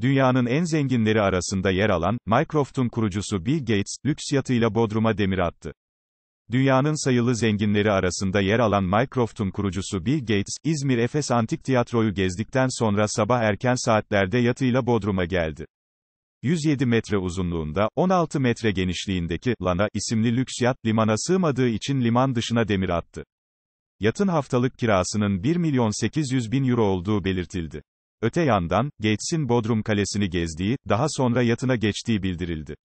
Dünyanın en zenginleri arasında yer alan, Microsoft'un kurucusu Bill Gates, lüks yatıyla Bodrum'a demir attı. Dünyanın sayılı zenginleri arasında yer alan Microsoft'un kurucusu Bill Gates, İzmir Efes Antik Tiyatro'yu gezdikten sonra sabah erken saatlerde yatıyla Bodrum'a geldi. 107 metre uzunluğunda, 16 metre genişliğindeki Lana isimli lüks yat limana sığmadığı için liman dışına demir attı. Yatın haftalık kirasının 1 milyon 800 bin euro olduğu belirtildi. Öte yandan, Gates'in Bodrum Kalesi'ni gezdiği, daha sonra yatına geçtiği bildirildi.